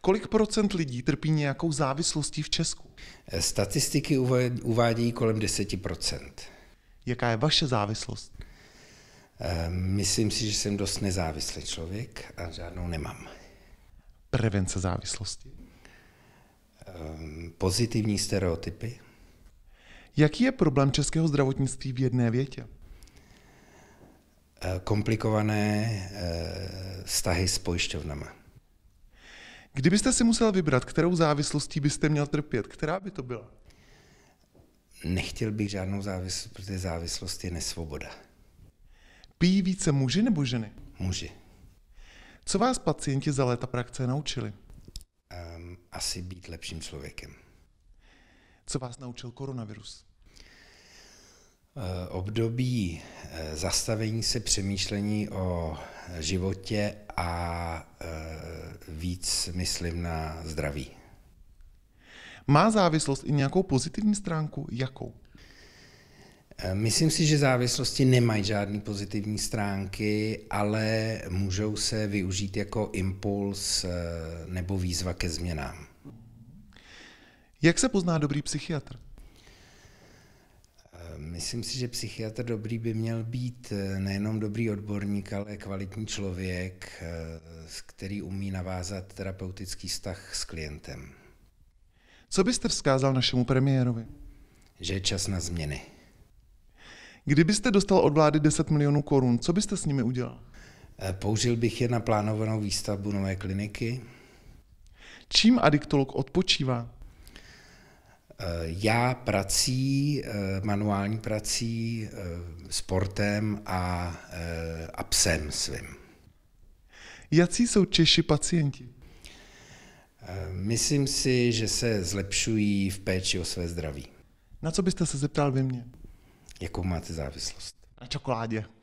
Kolik procent lidí trpí nějakou závislostí v Česku? Statistiky uvádějí kolem 10 procent. Jaká je vaše závislost? Ehm, myslím si, že jsem dost nezávislý člověk a žádnou nemám. Prevence závislosti? Ehm, pozitivní stereotypy. Jaký je problém českého zdravotnictví v jedné větě? Ehm, komplikované vztahy s pojišťovnama. Kdybyste si musel vybrat, kterou závislostí byste měl trpět, která by to byla? Nechtěl bych žádnou závislost, protože závislost je nesvoboda. Pijí více muži nebo ženy? Muži. Co vás pacienti za léta praxe naučili? Um, asi být lepším člověkem. Co vás naučil koronavirus? Eh, období eh, zastavení se přemýšlení o životě a eh, víc myslím na zdraví. Má závislost i nějakou pozitivní stránku? Jakou? Eh, myslím si, že závislosti nemají žádné pozitivní stránky, ale můžou se využít jako impuls eh, nebo výzva ke změnám. Jak se pozná dobrý psychiatr? Myslím si, že psychiatr dobrý by měl být eh, nejenom dobrý odborník, ale kvalitní člověk, eh, který umí navázat terapeutický vztah s klientem. Co byste vzkázal našemu premiérovi? Že je čas na změny. Kdybyste dostal od vlády 10 milionů korun, co byste s nimi udělal? Eh, použil bych je na plánovanou výstavbu nové kliniky. Čím adiktolog odpočívá? Eh, já prací, eh, manuální prací, eh, sportem a, a psem svým. Jaký jsou Češi pacienti? Myslím si, že se zlepšují v péči o své zdraví. Na co byste se zeptal vy mě? Jakou máte závislost? Na čokoládě.